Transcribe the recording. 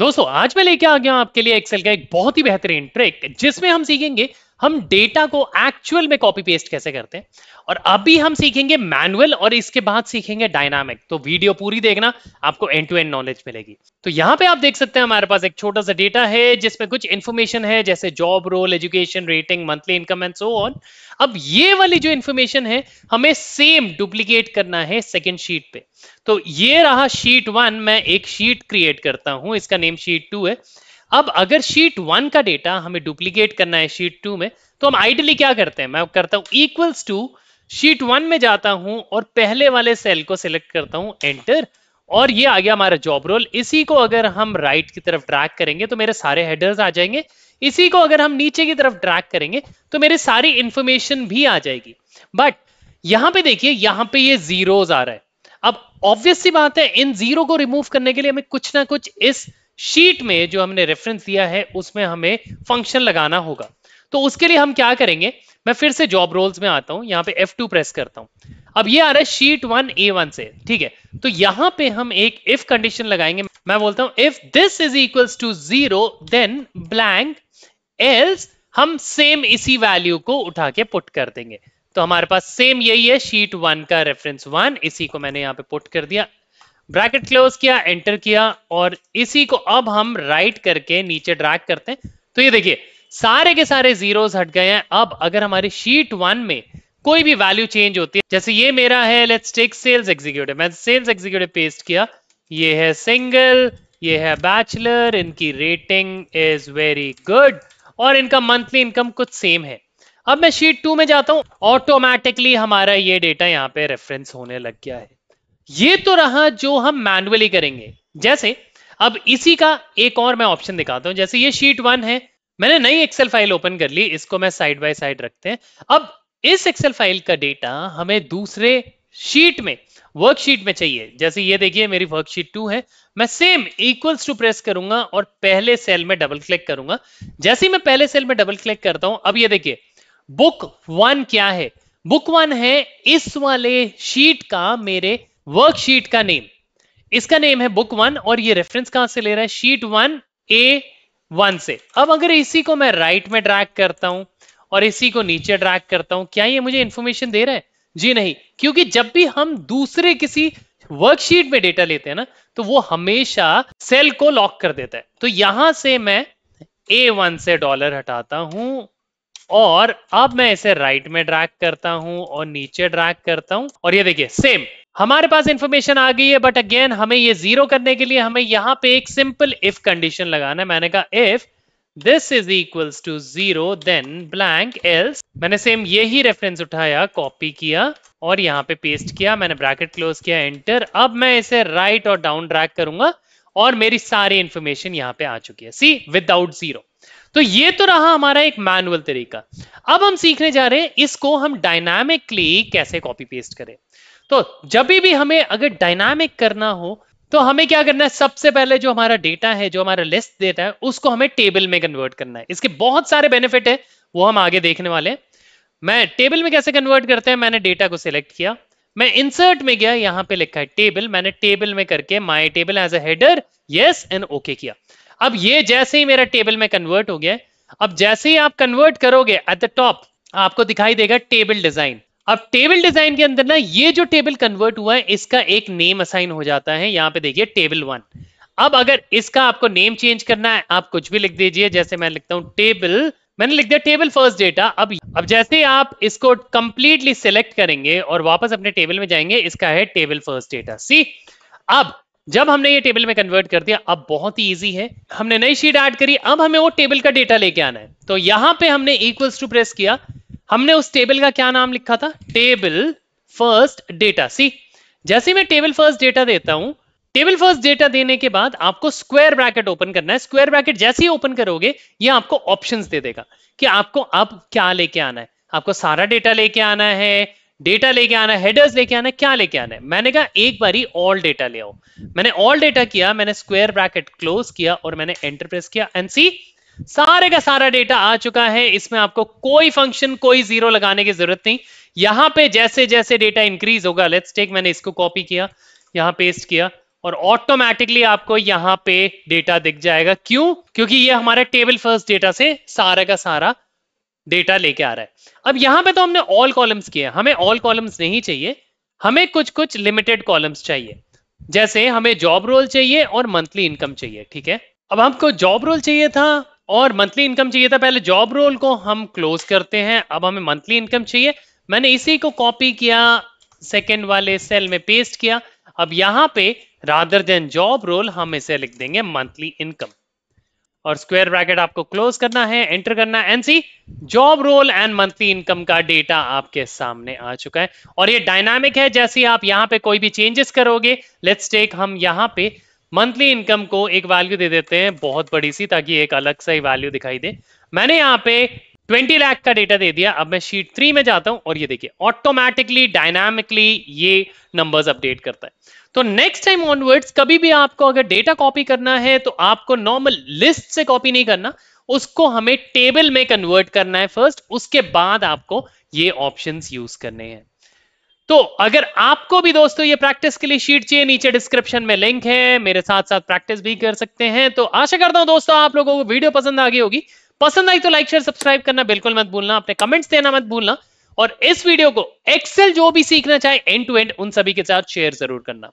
दोस्तों आज मैं लेके आ गया आपके लिए एक्सेल का एक बहुत ही बेहतरीन ट्रिक जिसमें हम सीखेंगे हम डेटा को एक्चुअल में कॉपी पेस्ट कैसे करते हैं और अभी हम सीखेंगे मैनुअल और इसके बाद सीखेंगे डायनामिक तो वीडियो पूरी देखना आपको एंड टू एंड नॉलेज मिलेगी तो यहां पे आप देख सकते हैं हमारे पास एक छोटा सा डेटा है जिसमें कुछ इंफॉर्मेशन है जैसे job role education rating monthly income and so on अब ये वाली जो इन्फॉर्मेशन है हमें सेम डुप्लीकेट करना है सेकेंड शीट पे तो ये रहा शीट वन मैं एक शीट क्रिएट करता हूं इसका नेम शीट टू है अब अगर शीट वन का डेटा हमें डुप्लीकेट करना है शीट टू में तो हम आइडली क्या करते हैं मैं करता हूं इक्वल्स टू शीट वन में जाता हूं और पहले वाले सेल को सिलेक्ट करता हूं एंटर और ये आ गया हमारा जॉब रोल इसी को अगर हम राइट right की तरफ ड्रैग करेंगे तो मेरे सारे हेडर्स आ जाएंगे इसी को अगर हम नीचे की तरफ ड्रैग करेंगे तो मेरी सारी इंफॉर्मेशन भी आ जाएगी बट यहां पे देखिए यहां पे ये जीरोस आ रहा है अब ऑब्वियस सी बात है इन जीरो को रिमूव करने के लिए हमें कुछ ना कुछ इस शीट में जो हमने रेफरेंस दिया है उसमें हमें फंक्शन लगाना होगा तो उसके लिए हम क्या करेंगे मैं फिर से जॉब रोल्स में आता हूं यहां पे F2 प्रेस करता हूं अब ये आ रहा है शीट वन ए वन से ठीक है तो यहां पे हम एक इफ कंडीशन लगाएंगे मैं बोलता हूं if this is equal to zero then blank else हम सेम इसी वैल्यू को उठा के पुट कर देंगे तो हमारे पास सेम यही है शीट वन का रेफरेंस वन इसी को मैंने यहां पे पुट कर दिया ब्रैकेट क्लोज किया एंटर किया और इसी को अब हम राइट करके नीचे ड्रैग करते हैं तो ये देखिए सारे के सारे जीरोस हट गए हैं अब अगर हमारी शीट वन में कोई भी वैल्यू चेंज होती है जैसे ये मेरा है लेट्स टेक सेल्स एग्जीक्यूटिव मैं सेल्स एग्जीक्यूटिव पेस्ट किया ये है सिंगल ये है बैचलर इनकी रेटिंग इज वेरी गुड और इनका मंथली इनकम कुछ सेम है अब मैं शीट टू में जाता हूं ऑटोमेटिकली हमारा ये डेटा यहाँ पे रेफरेंस होने लग गया है ये तो रहा जो हम मैनुअली करेंगे जैसे अब इसी का एक और मैं ऑप्शन दिखाता हूं जैसे ये शीट वन है मैंने नई एक्सेल फाइल ओपन कर ली इसको मैं साइड बाय साइड रखते हैं अब इस एक्सेल फाइल का डेटा हमें दूसरे शीट में वर्कशीट में चाहिए जैसे ये देखिए मेरी वर्कशीट टू है मैं सेम इक्वल्स टू प्रेस करूंगा और पहले सेल में डबल क्लिक करूंगा जैसे ही मैं पहले सेल में डबल क्लिक करता हूं अब ये देखिए बुक वन क्या है बुक वन है इस वाले शीट का मेरे वर्कशीट का नेम इसका नेम है बुक वन और ये रेफरेंस कहां से ले रहा है शीट वन ए वन से अब अगर इसी को मैं राइट में ड्रैग करता हूं और इसी को नीचे ड्रैग करता हूं क्या ये मुझे इंफॉर्मेशन दे रहा है जी नहीं क्योंकि जब भी हम दूसरे किसी वर्कशीट में डेटा लेते हैं ना तो वो हमेशा सेल को लॉक कर देता है तो यहां से मैं ए वन से डॉलर हटाता हूं और अब मैं इसे राइट में ड्रैग करता हूं और नीचे ड्रैग करता हूं और ये देखिए सेम हमारे पास इंफॉर्मेशन आ गई है बट अगेन हमें ये जीरो करने के लिए हमें यहां पे एक सिंपल इफ कंडीशन लगाना है मैंने कहा if this is equals to zero then blank else मैंने सेम यही रेफरेंस उठाया कॉपी किया और यहां पे पेस्ट किया मैंने ब्रैकेट क्लोज किया एंटर अब मैं इसे राइट right और डाउन ड्रैक करूंगा और मेरी सारी इंफॉर्मेशन यहां पे आ चुकी है सी विदाउट जीरो तो ये तो रहा हमारा एक मैनुअल तरीका अब हम सीखने जा रहे हैं इसको हम डायनामिकली कैसे कॉपी पेस्ट करें तो जब भी हमें अगर डायनामिक करना हो तो हमें क्या करना है सबसे पहले जो हमारा डेटा है जो हमारा लिस्ट डेटा है उसको हमें टेबल में कन्वर्ट करना है इसके बहुत सारे बेनिफिट है वो हम आगे देखने वाले मैं टेबल में कैसे कन्वर्ट करते हैं मैंने डेटा को सिलेक्ट किया मैं इंसर्ट में गया यहां पे लिखा है टेबल मैंने टेबल में करके my table as a header yes and okay किया अब ये जैसे ही मेरा टेबल में कन्वर्ट हो गया अब जैसे ही आप कन्वर्ट करोगे एट द टॉप आपको दिखाई देगा टेबल डिजाइन अब टेबल डिजाइन के अंदर ना ये जो टेबल कन्वर्ट हुआ है इसका एक नेम असाइन हो जाता है यहाँ पे देखिए टेबल वन अब अगर इसका आपको नेम चेंज करना है आप कुछ भी लिख दीजिए जैसे मैं लिखता हूं टेबल मैंने लिख दिया टेबल फर्स्ट डेटा अब अब जैसे आप इसको कंप्लीटली सिलेक्ट करेंगे और वापस अपने टेबल में जाएंगे इसका है टेबल फर्स्ट डेटा सी अब जब हमने ये टेबल में कन्वर्ट कर दिया अब बहुत ही ईजी है हमने नई शीट ऐड करी अब हमें वो टेबल का डेटा लेके आना है तो यहां पे हमने इक्वल्स टू प्रेस किया हमने उस टेबल का क्या नाम लिखा था टेबल फर्स्ट डेटा सी जैसे मैं टेबल फर्स्ट डेटा देता हूं टेबल फर्स्ट डेटा देने के बाद आपको स्क्वायर ब्रैकेट ओपन करना है स्क्वायर ब्रैकेट जैसे ही ओपन करोगे ये आपको ऑप्शंस दे देगा कि आपको अब क्या लेके आना है आपको सारा डेटा लेके आना है डेटा लेके आना है हेडर्स लेके आना है क्या लेके आना है मैंने कहा एक बारी ऑल डेटा ले आओ मैंने ऑल डेटा किया मैंने स्क्वायर ब्रैकेट क्लोज किया और मैंने एंटर प्रेस किया एंड सी सारे का सारा डेटा आ चुका है इसमें आपको कोई फंक्शन कोई जीरो लगाने की जरूरत नहीं यहां पे जैसे जैसे डेटा इंक्रीज होगा लेट्स टेक मैंने इसको कॉपी किया यहां पेस्ट किया और ऑटोमेटिकली आपको यहां पे डेटा दिख जाएगा क्यों क्योंकि ये हमारे टेबल फर्स्ट डेटा से सारा का सारा डेटा लेके आ रहा है अब यहां पे तो हमने ऑल कॉलम्स किए हमें ऑल कॉलम्स नहीं चाहिए हमें कुछ कुछ लिमिटेड कॉलम्स चाहिए जैसे हमें जॉब रोल चाहिए और मंथली इनकम चाहिए ठीक है अब हमको जॉब रोल चाहिए था और मंथली इनकम चाहिए था पहले जॉब रोल को हम क्लोज करते हैं अब हमें मंथली इनकम चाहिए मैंने इसी को कॉपी किया सेकेंड वाले सेल में पेस्ट किया अब यहां पे रादर देन जॉब रोल हम इसे लिख देंगे मंथली इनकम और स्क्वायर ब्रैकेट आपको क्लोज करना है एंटर करना है एनसी job role and monthly income का डेटा आपके सामने आ चुका है और ये डायनामिक है जैसे आप यहां पे कोई भी चेंजेस करोगे लेट्स टेक हम यहां पे मंथली इनकम को एक वैल्यू दे देते हैं बहुत बड़ी सी ताकि एक अलग सा ही वैल्यू दिखाई दे मैंने यहाँ पे 20 लाख का डेटा दे दिया अब मैं शीट थ्री में जाता हूं और ये देखिए ऑटोमेटिकली डायनामिकली ये नंबर्स अपडेट करता है तो नेक्स्ट टाइम ऑनवर्ड्स कभी भी आपको अगर डेटा कॉपी करना है तो आपको नॉर्मल लिस्ट से कॉपी नहीं करना उसको हमें टेबल में कन्वर्ट करना है फर्स्ट उसके बाद आपको ये ऑप्शंस यूज करने हैं तो अगर आपको भी दोस्तों ये प्रैक्टिस के लिए शीट चाहिए नीचे डिस्क्रिप्शन में लिंक है मेरे साथ साथ प्रैक्टिस भी कर सकते हैं तो आशा करता हूं दोस्तों आप लोगों को वीडियो पसंद आ गई होगी पसंद आई तो लाइक शेयर सब्सक्राइब करना बिल्कुल मत भूलना अपने कमेंट्स देना मत भूलना और इस वीडियो को एक्सेल जो भी सीखना चाहे एंड टू एंड उन सभी के साथ शेयर जरूर करना